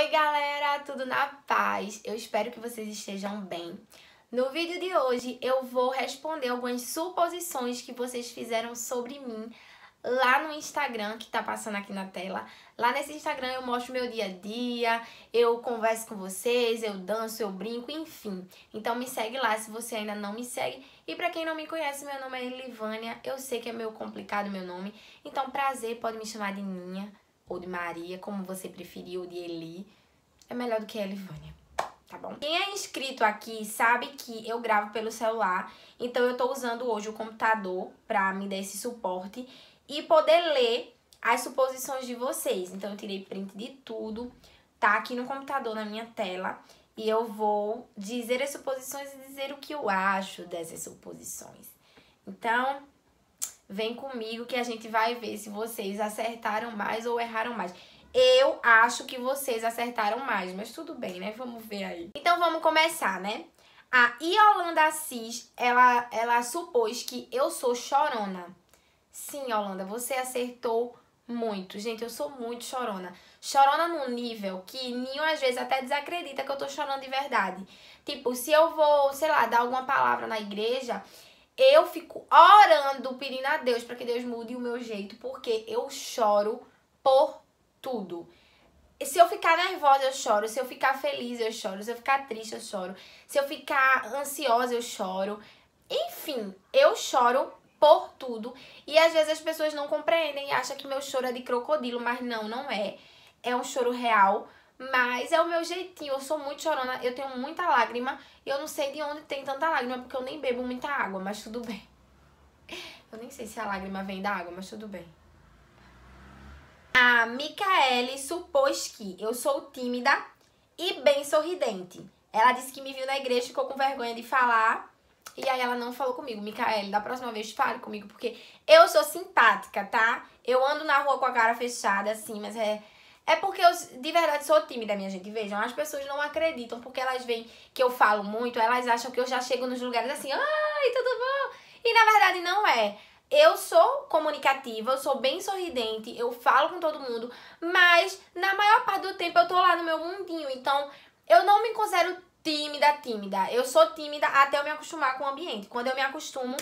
Oi, galera, tudo na paz? Eu espero que vocês estejam bem. No vídeo de hoje eu vou responder algumas suposições que vocês fizeram sobre mim lá no Instagram, que tá passando aqui na tela. Lá nesse Instagram eu mostro meu dia a dia, eu converso com vocês, eu danço, eu brinco, enfim. Então me segue lá se você ainda não me segue. E para quem não me conhece, meu nome é Elivânia. Eu sei que é meio complicado meu nome, então prazer, pode me chamar de Ninha ou de Maria, como você preferir, ou de Eli, é melhor do que a Elivânia, tá bom? Quem é inscrito aqui sabe que eu gravo pelo celular, então eu tô usando hoje o computador pra me dar esse suporte e poder ler as suposições de vocês. Então eu tirei print de tudo, tá aqui no computador na minha tela e eu vou dizer as suposições e dizer o que eu acho dessas suposições. Então, Vem comigo que a gente vai ver se vocês acertaram mais ou erraram mais. Eu acho que vocês acertaram mais, mas tudo bem, né? Vamos ver aí. Então vamos começar, né? A Yolanda Assis, ela, ela supôs que eu sou chorona. Sim, Yolanda, você acertou muito. Gente, eu sou muito chorona. Chorona num nível que Ninho às vezes até desacredita que eu tô chorando de verdade. Tipo, se eu vou, sei lá, dar alguma palavra na igreja, eu fico orando, pedindo a Deus para que Deus mude o meu jeito, porque eu choro por tudo. Se eu ficar nervosa, eu choro. Se eu ficar feliz, eu choro. Se eu ficar triste, eu choro. Se eu ficar ansiosa, eu choro. Enfim, eu choro por tudo. E às vezes as pessoas não compreendem e acham que meu choro é de crocodilo, mas não, não é. É um choro real mas é o meu jeitinho, eu sou muito chorona, eu tenho muita lágrima e eu não sei de onde tem tanta lágrima, porque eu nem bebo muita água, mas tudo bem. Eu nem sei se a lágrima vem da água, mas tudo bem. A Micaele supôs que eu sou tímida e bem sorridente. Ela disse que me viu na igreja e ficou com vergonha de falar. E aí ela não falou comigo. Micaele, da próxima vez fale comigo, porque eu sou simpática, tá? Eu ando na rua com a cara fechada, assim, mas é é porque eu de verdade sou tímida, minha gente. Vejam, as pessoas não acreditam porque elas veem que eu falo muito, elas acham que eu já chego nos lugares assim, ai, tudo bom? E na verdade não é. Eu sou comunicativa, eu sou bem sorridente, eu falo com todo mundo, mas na maior parte do tempo eu tô lá no meu mundinho. Então, eu não me considero tímida, tímida. Eu sou tímida até eu me acostumar com o ambiente. Quando eu me acostumo,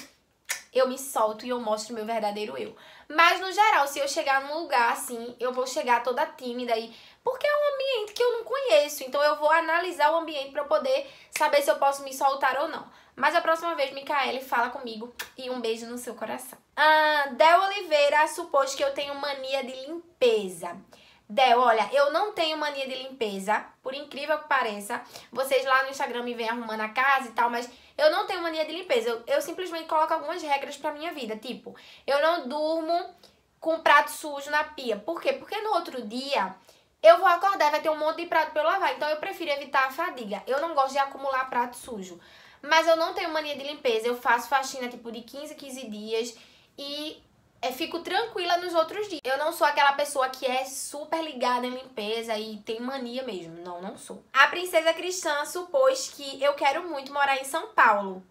eu me solto e eu mostro meu verdadeiro eu. Mas no geral, se eu chegar num lugar assim, eu vou chegar toda tímida aí, porque é um ambiente que eu não conheço. Então eu vou analisar o ambiente para poder saber se eu posso me soltar ou não. Mas a próxima vez, Micaele, fala comigo e um beijo no seu coração. Ah, Del Oliveira supôs que eu tenho mania de limpeza. Del, olha, eu não tenho mania de limpeza, por incrível que pareça. Vocês lá no Instagram me vêm arrumando a casa e tal, mas eu não tenho mania de limpeza. Eu, eu simplesmente coloco algumas regras pra minha vida, tipo, eu não durmo com um prato sujo na pia. Por quê? Porque no outro dia eu vou acordar e vai ter um monte de prato pra eu lavar. Então eu prefiro evitar a fadiga. Eu não gosto de acumular prato sujo. Mas eu não tenho mania de limpeza. Eu faço faxina tipo de 15 a 15 dias e é fico tranquila nos outros dias. Eu não sou aquela pessoa que é super ligada em limpeza e tem mania mesmo. Não, não sou. A princesa cristã supôs que eu quero muito morar em São Paulo.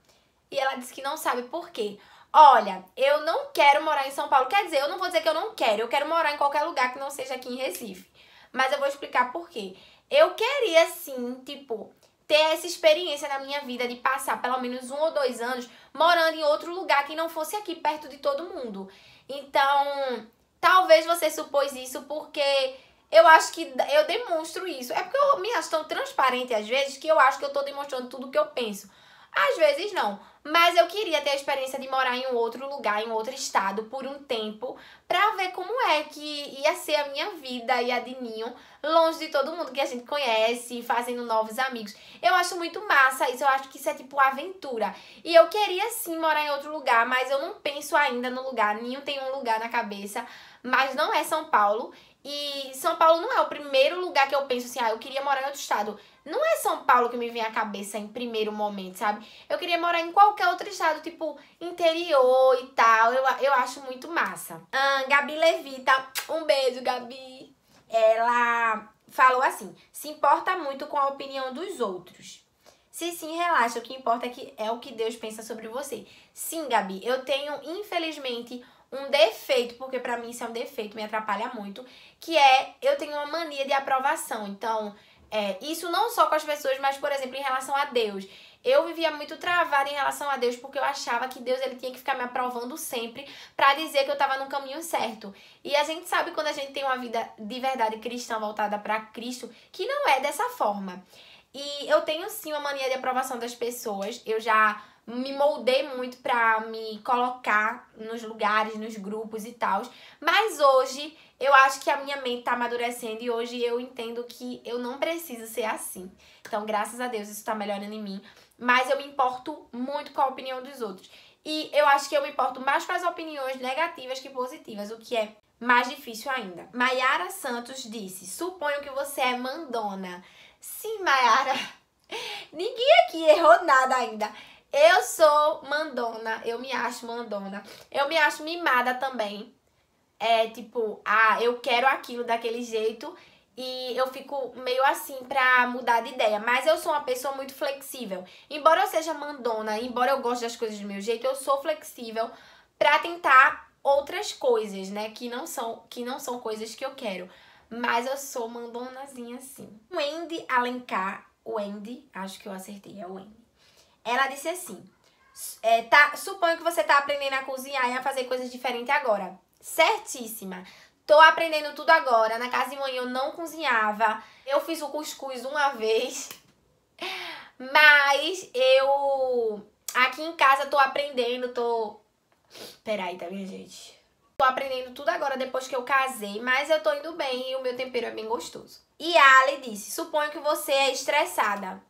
E ela disse que não sabe por quê. Olha, eu não quero morar em São Paulo. Quer dizer, eu não vou dizer que eu não quero. Eu quero morar em qualquer lugar que não seja aqui em Recife. Mas eu vou explicar por quê. Eu queria, sim, tipo, ter essa experiência na minha vida de passar pelo menos um ou dois anos morando em outro lugar que não fosse aqui perto de todo mundo. Então, talvez você supôs isso porque eu acho que eu demonstro isso. É porque eu me acho tão transparente às vezes que eu acho que eu tô demonstrando tudo o que eu penso. Às vezes não, mas eu queria ter a experiência de morar em um outro lugar, em outro estado por um tempo, para ver como é que ia ser a minha vida e a de Ninho, longe de todo mundo que a gente conhece, fazendo novos amigos. Eu acho muito massa isso, eu acho que isso é tipo aventura. E eu queria sim morar em outro lugar, mas eu não penso ainda no lugar. Ninho tem um lugar na cabeça, mas não é São Paulo. E São Paulo não é o primeiro lugar que eu penso assim, ah, eu queria morar em outro estado. Não é São Paulo que me vem à cabeça em primeiro momento, sabe? Eu queria morar em qualquer outro estado, tipo interior e tal. Eu, eu acho muito massa. Ah, Gabi Levita, tá? um beijo, Gabi. Ela falou assim: se importa muito com a opinião dos outros. Se sim, relaxa. O que importa é, que é o que Deus pensa sobre você. Sim, Gabi, eu tenho, infelizmente, um defeito, porque para mim isso é um defeito, me atrapalha muito, que é eu tenho uma mania de aprovação. Então, é, isso não só com as pessoas, mas, por exemplo, em relação a Deus. Eu vivia muito travada em relação a Deus porque eu achava que Deus ele tinha que ficar me aprovando sempre para dizer que eu estava no caminho certo. E a gente sabe quando a gente tem uma vida de verdade cristã voltada para Cristo que não é dessa forma. E eu tenho sim uma mania de aprovação das pessoas. Eu já me moldei muito pra me colocar nos lugares, nos grupos e tal. Mas hoje eu acho que a minha mente tá amadurecendo e hoje eu entendo que eu não preciso ser assim. Então, graças a Deus, isso tá melhorando em mim. Mas eu me importo muito com a opinião dos outros. E eu acho que eu me importo mais com as opiniões negativas que positivas, o que é mais difícil ainda. Maiara Santos disse: Suponho que você é mandona. Sim, Maiara. Ninguém aqui errou nada ainda. Eu sou mandona, eu me acho mandona. Eu me acho mimada também. É tipo, ah, eu quero aquilo daquele jeito e eu fico meio assim pra mudar de ideia. Mas eu sou uma pessoa muito flexível. Embora eu seja mandona, embora eu goste das coisas do meu jeito, eu sou flexível pra tentar outras coisas, né? Que não são, que não são coisas que eu quero. Mas eu sou mandonazinha assim. Wendy Alencar, Wendy, acho que eu acertei, é Wendy. Ela disse assim: é, tá, suponho que você tá aprendendo a cozinhar e a fazer coisas diferentes agora. Certíssima. Tô aprendendo tudo agora. Na casa de mãe eu não cozinhava. Eu fiz o cuscuz uma vez. Mas eu aqui em casa tô aprendendo, tô Peraí, tá minha gente. Tô aprendendo tudo agora depois que eu casei, mas eu tô indo bem e o meu tempero é bem gostoso. E a Ale disse: "Suponho que você é estressada."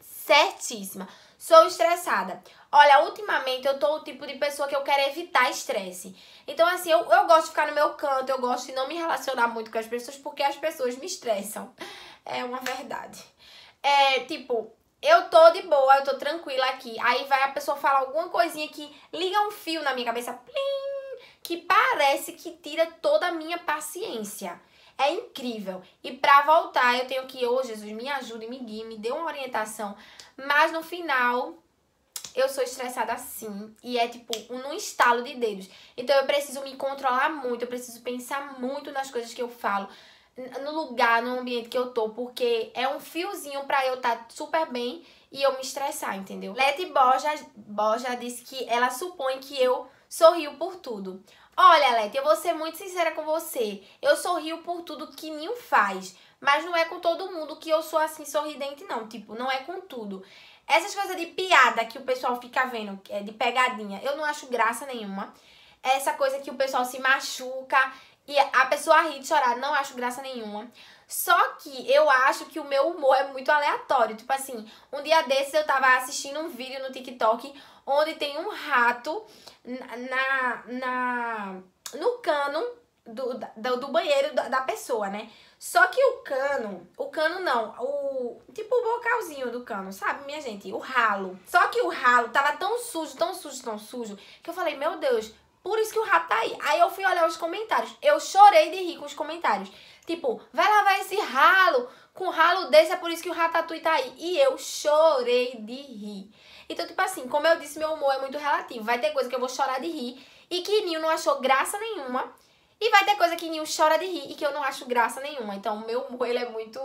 Certíssima. Sou estressada. Olha, ultimamente eu tô o tipo de pessoa que eu quero evitar estresse. Então, assim, eu, eu gosto de ficar no meu canto, eu gosto de não me relacionar muito com as pessoas porque as pessoas me estressam. É uma verdade. É, tipo, eu tô de boa, eu tô tranquila aqui. Aí vai a pessoa falar alguma coisinha que liga um fio na minha cabeça, plim, que parece que tira toda a minha paciência é incrível. E para voltar, eu tenho que, ô oh, Jesus, me ajude, me guie, me dê uma orientação. Mas no final, eu sou estressada assim. E é tipo num estalo de dedos. Então eu preciso me controlar muito, eu preciso pensar muito nas coisas que eu falo. No lugar, no ambiente que eu tô, porque é um fiozinho pra eu estar tá super bem e eu me estressar, entendeu? Leti Borja, Borja disse que ela supõe que eu sorrio por tudo. Olha, Leti, eu vou ser muito sincera com você. Eu sorrio por tudo que Nil faz, mas não é com todo mundo que eu sou assim sorridente, não. Tipo, não é com tudo. Essas coisas de piada que o pessoal fica vendo, é de pegadinha, eu não acho graça nenhuma essa coisa que o pessoal se machuca e a pessoa ri de chorar, não acho graça nenhuma. Só que eu acho que o meu humor é muito aleatório. Tipo assim, um dia desses eu tava assistindo um vídeo no TikTok onde tem um rato na, na no cano do, do, do banheiro da, da pessoa, né? Só que o cano, o cano não, o tipo o bocalzinho do cano, sabe, minha gente? O ralo. Só que o ralo tava tão sujo, tão sujo, tão sujo, que eu falei, meu Deus, por isso que o rato tá aí. Aí eu fui olhar os comentários. Eu chorei de rir com os comentários. Tipo, vai lavar esse ralo. Com ralo desse é por isso que o Ratatouille tá aí. E eu chorei de rir. Então, tipo assim, como eu disse, meu humor é muito relativo. Vai ter coisa que eu vou chorar de rir e que Nil não achou graça nenhuma. E vai ter coisa que Nil chora de rir e que eu não acho graça nenhuma. Então, meu humor, ele é muito...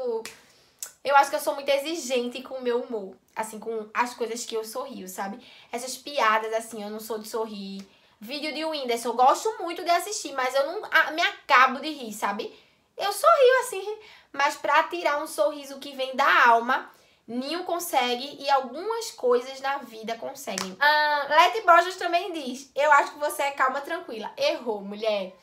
Eu acho que eu sou muito exigente com o meu humor. Assim, com as coisas que eu sorrio, sabe? Essas piadas, assim, eu não sou de sorrir vídeo de Whindersson. Eu gosto muito de assistir, mas eu não a, me acabo de rir, sabe? Eu sorrio assim, mas para tirar um sorriso que vem da alma, Ninho consegue e algumas coisas na vida conseguem. Ah, Leti Borges também diz: Eu acho que você é calma, tranquila. Errou, mulher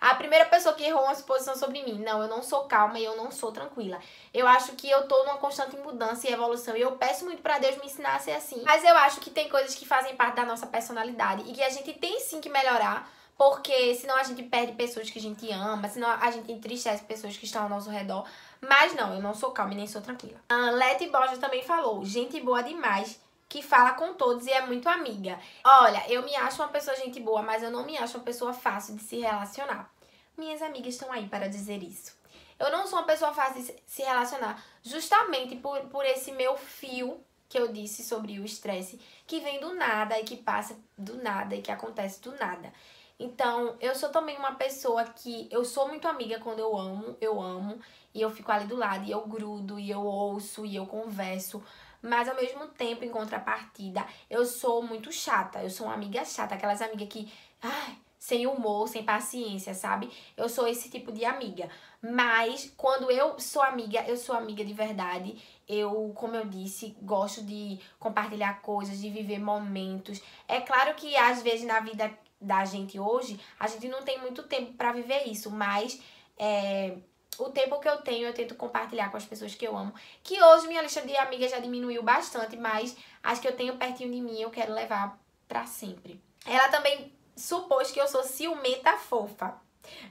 a primeira pessoa que errou uma suposição sobre mim. Não, eu não sou calma e eu não sou tranquila. Eu acho que eu tô numa constante mudança e evolução e eu peço muito para Deus me ensinar a ser assim. Mas eu acho que tem coisas que fazem parte da nossa personalidade e que a gente tem sim que melhorar. Porque senão a gente perde pessoas que a gente ama, senão a gente entristece pessoas que estão ao nosso redor. Mas não, eu não sou calma e nem sou tranquila. A ah, Leti Borges também falou, gente boa demais que fala com todos e é muito amiga. Olha, eu me acho uma pessoa gente boa, mas eu não me acho uma pessoa fácil de se relacionar. Minhas amigas estão aí para dizer isso. Eu não sou uma pessoa fácil de se relacionar, justamente por, por esse meu fio que eu disse sobre o estresse, que vem do nada e que passa do nada e que acontece do nada. Então, eu sou também uma pessoa que eu sou muito amiga quando eu amo, eu amo e eu fico ali do lado e eu grudo e eu ouço e eu converso. Mas ao mesmo tempo, em contrapartida, eu sou muito chata. Eu sou uma amiga chata, aquelas amigas que, ai, sem humor, sem paciência, sabe? Eu sou esse tipo de amiga. Mas quando eu sou amiga, eu sou amiga de verdade. Eu, como eu disse, gosto de compartilhar coisas, de viver momentos. É claro que às vezes na vida da gente hoje, a gente não tem muito tempo para viver isso, mas é, o tempo que eu tenho, eu tento compartilhar com as pessoas que eu amo. Que hoje minha lista de amigas já diminuiu bastante, mas as que eu tenho pertinho de mim eu quero levar para sempre. Ela também supôs que eu sou ciumenta fofa.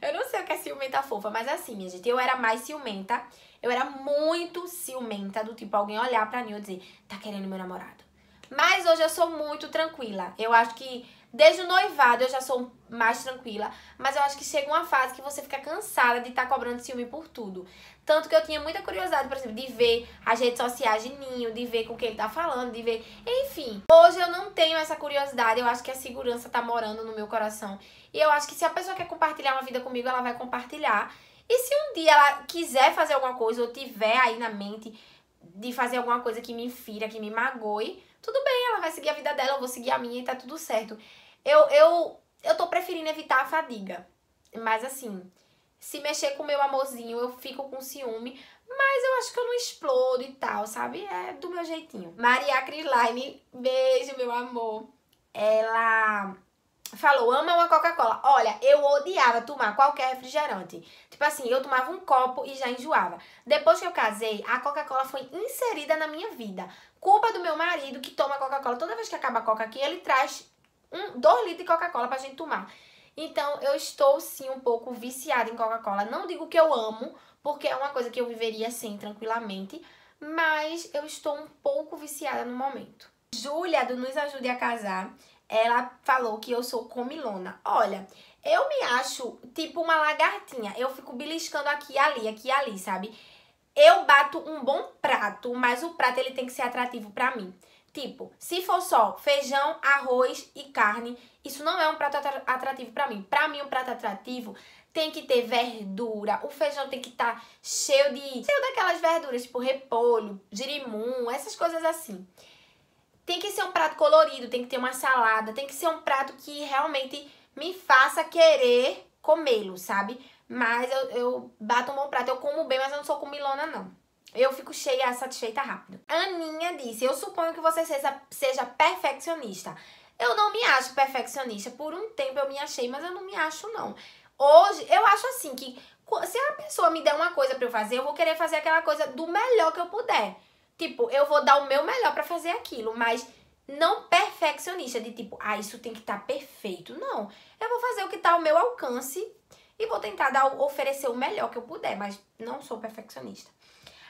Eu não sei o que é ciumenta fofa, mas assim, minha gente, eu era mais ciumenta. Eu era muito ciumenta, do tipo alguém olhar pra mim e dizer, tá querendo meu namorado. Mas hoje eu sou muito tranquila. Eu acho que Desde o noivado eu já sou mais tranquila, mas eu acho que chega uma fase que você fica cansada de estar tá cobrando ciúme por tudo. Tanto que eu tinha muita curiosidade, por exemplo, de ver as redes sociais de Ninho, de ver com quem ele tá falando, de ver. Enfim, hoje eu não tenho essa curiosidade, eu acho que a segurança tá morando no meu coração. E eu acho que se a pessoa quer compartilhar uma vida comigo, ela vai compartilhar. E se um dia ela quiser fazer alguma coisa ou tiver aí na mente de fazer alguma coisa que me infira, que me magoe, tudo bem, ela vai seguir a vida dela, eu vou seguir a minha e tá tudo certo. Eu, eu, eu tô preferindo evitar a fadiga. Mas assim, se mexer com o meu amorzinho, eu fico com ciúme. Mas eu acho que eu não explodo e tal, sabe? É do meu jeitinho. Maria Crisline, beijo, meu amor. Ela falou, ama uma Coca-Cola. Olha, eu odiava tomar qualquer refrigerante. Tipo assim, eu tomava um copo e já enjoava. Depois que eu casei, a Coca-Cola foi inserida na minha vida. Culpa do meu marido que toma Coca-Cola. Toda vez que acaba a Coca aqui, ele traz um, dois litros de Coca-Cola pra gente tomar. Então, eu estou sim um pouco viciada em Coca-Cola. Não digo que eu amo, porque é uma coisa que eu viveria sem tranquilamente, mas eu estou um pouco viciada no momento. Júlia, do Nos Ajude a Casar, ela falou que eu sou comilona. Olha, eu me acho tipo uma lagartinha. Eu fico beliscando aqui e ali, aqui e ali, sabe? eu bato um bom prato, mas o prato ele tem que ser atrativo para mim. Tipo, se for só feijão, arroz e carne, isso não é um prato atrativo para mim. Para mim, um prato atrativo tem que ter verdura, o feijão tem que estar tá cheio de cheio daquelas verduras, tipo repolho, girimum, essas coisas assim. Tem que ser um prato colorido, tem que ter uma salada, tem que ser um prato que realmente me faça querer comê-lo, sabe? Mas eu, eu bato um bom prato. Eu como bem, mas eu não sou comilona, não. Eu fico cheia, satisfeita rápido. Aninha disse: Eu suponho que você seja, seja perfeccionista. Eu não me acho perfeccionista. Por um tempo eu me achei, mas eu não me acho, não. Hoje, eu acho assim que se a pessoa me der uma coisa para eu fazer, eu vou querer fazer aquela coisa do melhor que eu puder. Tipo, eu vou dar o meu melhor para fazer aquilo, mas não perfeccionista de tipo, ah, isso tem que estar tá perfeito. Não. Eu vou fazer o que tá ao meu alcance e vou tentar dar, oferecer o melhor que eu puder, mas não sou perfeccionista.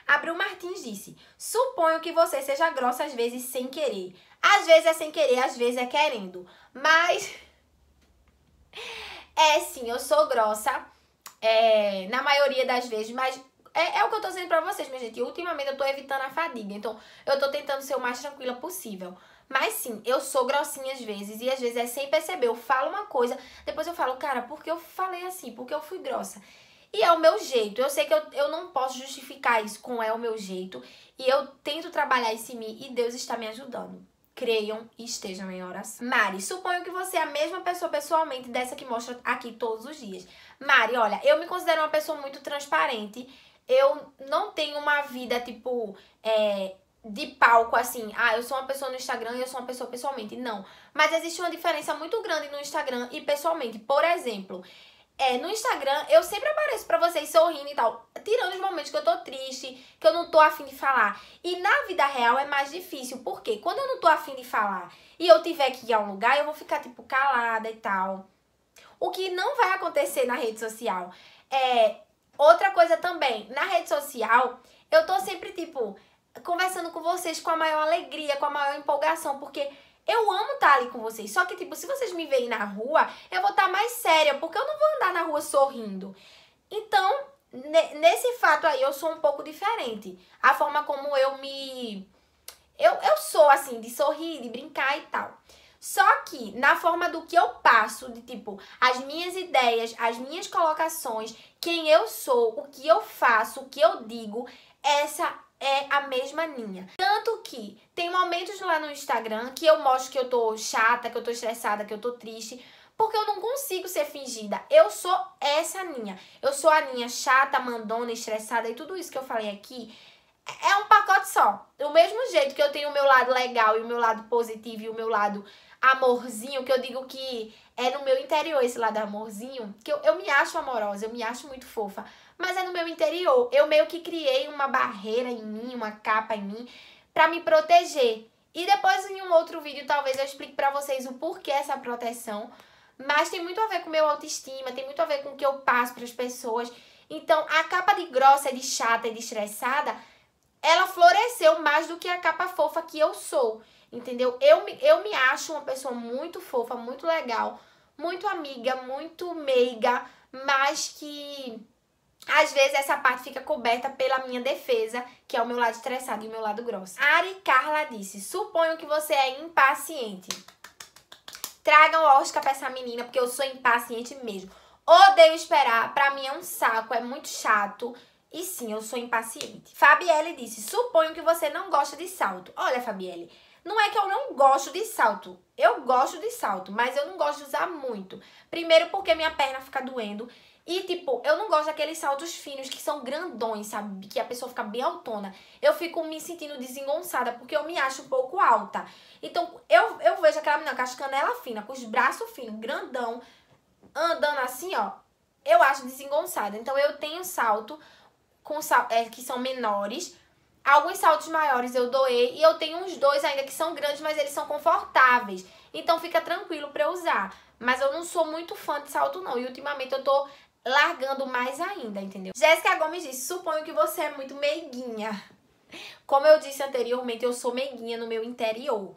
Abril Martins disse: Suponho que você seja grossa às vezes sem querer. Às vezes é sem querer, às vezes é querendo. Mas. É sim, eu sou grossa. É, na maioria das vezes, mas é, é, o que eu tô dizendo pra vocês, minha gente. Ultimamente eu tô evitando a fadiga, então eu tô tentando ser o mais tranquila possível. Mas sim, eu sou grossinha às vezes e às vezes é sem perceber. Eu falo uma coisa, depois eu falo, cara, porque eu falei assim? Porque eu fui grossa. E é o meu jeito. Eu sei que eu, eu não posso justificar isso com é o meu jeito. E eu tento trabalhar isso em mim e Deus está me ajudando. Creiam e estejam em oração. Mari, suponho que você é a mesma pessoa pessoalmente dessa que mostra aqui todos os dias. Mari, olha, eu me considero uma pessoa muito transparente. Eu não tenho uma vida, tipo, é, de palco, assim, ah, eu sou uma pessoa no Instagram e eu sou uma pessoa pessoalmente. Não. Mas existe uma diferença muito grande no Instagram e pessoalmente. Por exemplo, é, no Instagram eu sempre apareço para vocês sorrindo e tal, tirando os momentos que eu tô triste, que eu não tô afim de falar. E na vida real é mais difícil, porque quando eu não tô afim de falar e eu tiver que ir a um lugar, eu vou ficar, tipo, calada e tal. O que não vai acontecer na rede social. É, outra coisa também, na rede social, eu tô sempre, tipo, conversando com vocês com a maior alegria, com a maior empolgação, porque eu amo estar tá ali com vocês. Só que, tipo, se vocês me verem na rua, eu vou estar tá mais séria, porque eu não vou andar na rua sorrindo. Então, nesse fato aí, eu sou um pouco diferente. A forma como eu me. Eu, eu sou assim, de sorrir, de brincar e tal. Só que na forma do que eu passo, de tipo, as minhas ideias, as minhas colocações, quem eu sou, o que eu faço, o que eu digo, essa é a mesma linha. Tanto que tem momentos lá no Instagram que eu mostro que eu tô chata, que eu tô estressada, que eu tô triste, porque eu não consigo ser fingida. Eu sou essa linha. Eu sou a linha chata, mandona, estressada e tudo isso que eu falei aqui é um pacote só. Do mesmo jeito que eu tenho o meu lado legal e o meu lado positivo e o meu lado amorzinho, que eu digo que é no meu interior esse lado amorzinho, que eu, eu me acho amorosa, eu me acho muito fofa mas é no meu interior. Eu meio que criei uma barreira em mim, uma capa em mim, para me proteger. E depois em um outro vídeo talvez eu explique para vocês o porquê essa proteção, mas tem muito a ver com meu autoestima, tem muito a ver com o que eu passo para as pessoas. Então, a capa de grossa, de chata e de estressada, ela floresceu mais do que a capa fofa que eu sou, entendeu? Eu me, eu me acho uma pessoa muito fofa, muito legal, muito amiga, muito meiga, mas que às vezes essa parte fica coberta pela minha defesa, que é o meu lado estressado e o meu lado grosso. Ari Carla disse, suponho que você é impaciente. Tragam o Oscar pra essa menina, porque eu sou impaciente mesmo. Odeio esperar, pra mim é um saco, é muito chato. E sim, eu sou impaciente. Fabielle disse, suponho que você não gosta de salto. Olha, Fabielle, não é que eu não gosto de salto. Eu gosto de salto, mas eu não gosto de usar muito. Primeiro porque minha perna fica doendo e, tipo, eu não gosto daqueles saltos finos que são grandões, sabe? Que a pessoa fica bem altona. Eu fico me sentindo desengonçada porque eu me acho um pouco alta. Então, eu, eu vejo aquela menina com as canelas finas, com os braços finos, grandão, andando assim, ó. Eu acho desengonçada. Então, eu tenho salto com sal, é, que são menores. Alguns saltos maiores eu doei e eu tenho uns dois ainda que são grandes, mas eles são confortáveis. Então, fica tranquilo pra eu usar. Mas eu não sou muito fã de salto, não. E ultimamente eu tô largando mais ainda, entendeu? Jéssica Gomes diz: suponho que você é muito meiguinha. Como eu disse anteriormente, eu sou meiguinha no meu interior.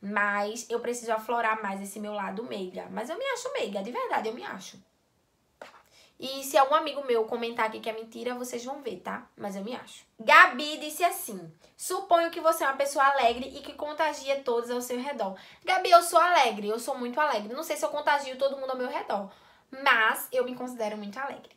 Mas eu preciso aflorar mais esse meu lado meiga. Mas eu me acho meiga, de verdade, eu me acho. E se algum amigo meu comentar aqui que é mentira, vocês vão ver, tá? Mas eu me acho. Gabi disse assim: suponho que você é uma pessoa alegre e que contagia todos ao seu redor. Gabi, eu sou alegre, eu sou muito alegre. Não sei se eu contagio todo mundo ao meu redor mas eu me considero muito alegre.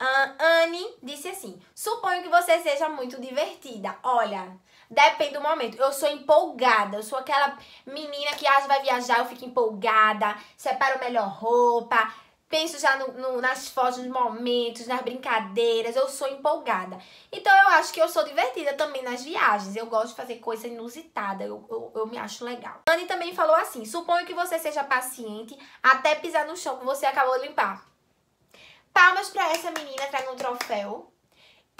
Uh, Anne disse assim: suponho que você seja muito divertida. Olha, depende do momento. Eu sou empolgada, eu sou aquela menina que ah, vezes vai viajar, eu fico empolgada, separo melhor roupa, penso já no, no, nas fotos, nos momentos, nas brincadeiras, eu sou empolgada. Então eu acho que eu sou divertida também nas viagens, eu gosto de fazer coisa inusitada, eu, eu, eu me acho legal. Anne também falou assim, suponho que você seja paciente até pisar no chão que você acabou de limpar. Palmas para essa menina, traga um troféu.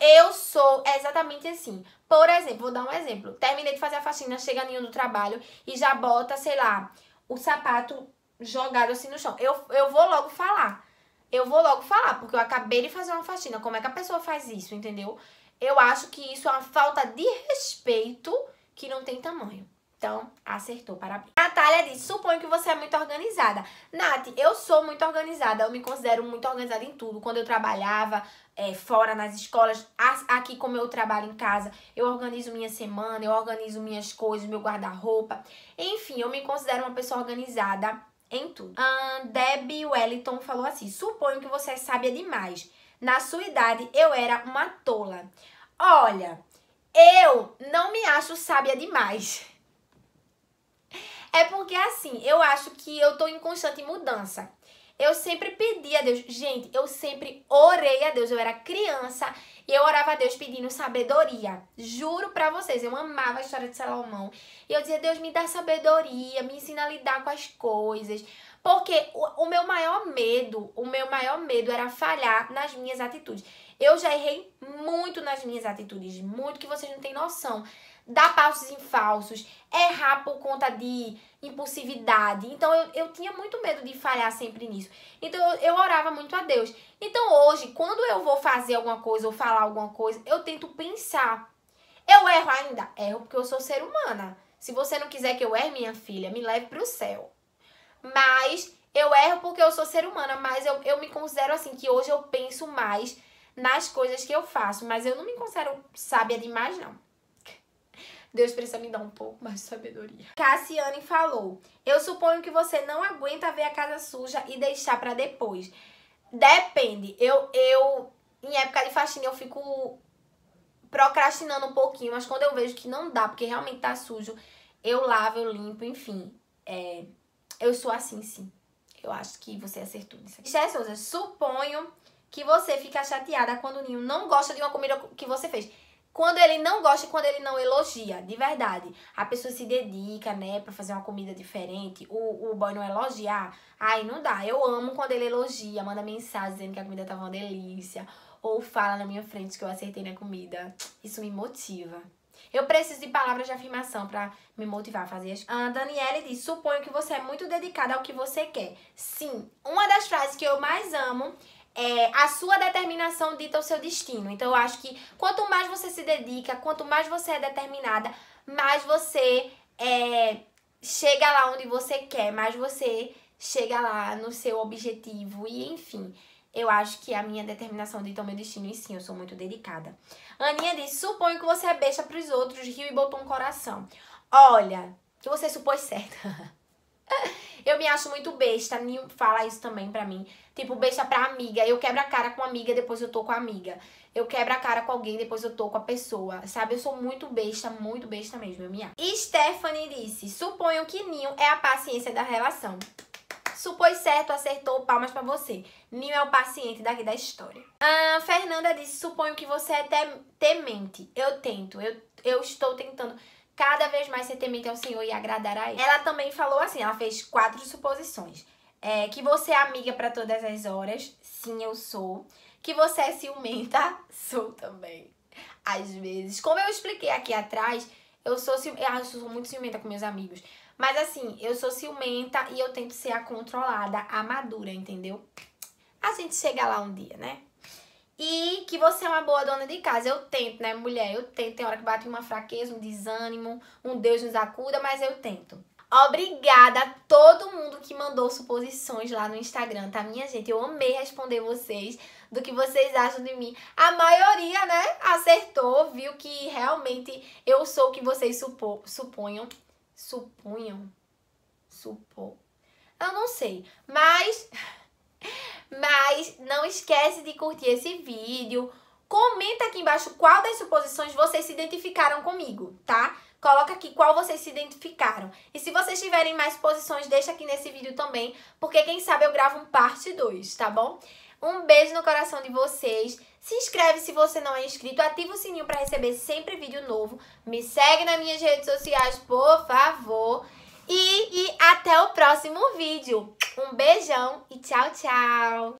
Eu sou exatamente assim. Por exemplo, vou dar um exemplo. Terminei de fazer a faxina, chega ninho do trabalho e já bota, sei lá, o sapato jogado assim no chão. Eu, eu vou logo falar. Eu vou logo falar, porque eu acabei de fazer uma faxina. Como é que a pessoa faz isso, entendeu? Eu acho que isso é uma falta de respeito que não tem tamanho. Então, acertou, parabéns. Natália diz, suponho que você é muito organizada. Nath, eu sou muito organizada, eu me considero muito organizada em tudo. Quando eu trabalhava é, fora, nas escolas, aqui como eu trabalho em casa, eu organizo minha semana, eu organizo minhas coisas, meu guarda-roupa. Enfim, eu me considero uma pessoa organizada em tudo. Um, Debbie Wellington falou assim: suponho que você é sábia demais. Na sua idade, eu era uma tola. Olha, eu não me acho sábia demais. É porque assim, eu acho que eu tô em constante mudança eu sempre pedi a Deus. Gente, eu sempre orei a Deus. Eu era criança e eu orava a Deus pedindo sabedoria. Juro pra vocês, eu amava a história de Salomão. E eu dizia, Deus, me dá sabedoria, me ensina a lidar com as coisas. Porque o, o meu maior medo, o meu maior medo era falhar nas minhas atitudes. Eu já errei muito nas minhas atitudes, muito que vocês não têm noção dar passos em falsos, errar por conta de impulsividade. Então eu, eu tinha muito medo de falhar sempre nisso. Então eu, eu orava muito a Deus. Então hoje, quando eu vou fazer alguma coisa ou falar alguma coisa, eu tento pensar. Eu erro ainda? Erro porque eu sou ser humana. Se você não quiser que eu erre, minha filha, me leve para o céu. Mas eu erro porque eu sou ser humana, mas eu, eu me considero assim, que hoje eu penso mais nas coisas que eu faço, mas eu não me considero sábia demais, não. Deus precisa me dar um pouco mais de sabedoria. Cassiane falou: Eu suponho que você não aguenta ver a casa suja e deixar para depois. Depende. Eu, eu, em época de faxina, eu fico procrastinando um pouquinho, mas quando eu vejo que não dá, porque realmente tá sujo, eu lavo, eu limpo, enfim. É, eu sou assim, sim. Eu acho que você acertou nisso aqui. Gisele suponho que você fica chateada quando o ninho não gosta de uma comida que você fez quando ele não gosta e quando ele não elogia, de verdade. A pessoa se dedica, né, pra fazer uma comida diferente. O, o boy não elogiar, aí não dá. Eu amo quando ele elogia, manda mensagem dizendo que a comida tava uma delícia. Ou fala na minha frente que eu acertei na comida. Isso me motiva. Eu preciso de palavras de afirmação para me motivar a fazer. A ah, Daniele diz: suponho que você é muito dedicada ao que você quer. Sim, uma das frases que eu mais amo é, a sua determinação dita o seu destino. Então eu acho que quanto mais você se dedica, quanto mais você é determinada, mais você é, chega lá onde você quer, mais você chega lá no seu objetivo e enfim. Eu acho que a minha determinação dita o meu destino e sim, eu sou muito dedicada. Aninha diz, suponho que você é besta pros outros, riu e botou um coração. Olha, que você supôs certo. Eu me acho muito besta, Nil fala isso também pra mim. Tipo, besta pra amiga. Eu quebro a cara com amiga, depois eu tô com a amiga. Eu quebro a cara com alguém, depois eu tô com a pessoa. Sabe? Eu sou muito besta, muito besta mesmo, eu me acho. Stephanie disse, suponho que Nil é a paciência da relação. Supôs certo, acertou, palmas para você. Ninho é o paciente daqui da história. Ah, Fernanda disse, suponho que você é temente. Eu tento, eu, eu estou tentando cada vez mais ser temente ao Senhor e agradar a Ele. Ela também falou assim, ela fez quatro suposições. É, que você é amiga para todas as horas, sim, eu sou. Que você é ciumenta, sou também. Às vezes, como eu expliquei aqui atrás, eu sou, cium... Ah, eu sou muito ciumenta com meus amigos. Mas assim, eu sou ciumenta e eu tento ser a controlada, a madura, entendeu? A gente chega lá um dia, né? e que você é uma boa dona de casa. Eu tento, né, mulher? Eu tento. Tem hora que bate uma fraqueza, um desânimo, um Deus nos acuda, mas eu tento. Obrigada a todo mundo que mandou suposições lá no Instagram, tá, minha gente? Eu amei responder vocês do que vocês acham de mim. A maioria, né, acertou, viu que realmente eu sou o que vocês supo, suponham. Supunham? supô Eu não sei. Mas. Mas não esquece de curtir esse vídeo. Comenta aqui embaixo qual das suposições vocês se identificaram comigo, tá? Coloca aqui qual vocês se identificaram. E se vocês tiverem mais suposições, deixa aqui nesse vídeo também, porque quem sabe eu gravo um parte 2, tá bom? Um beijo no coração de vocês. Se inscreve se você não é inscrito, ativa o sininho para receber sempre vídeo novo. Me segue nas minhas redes sociais, por favor. E, e até o próximo vídeo. Um beijão e tchau, tchau!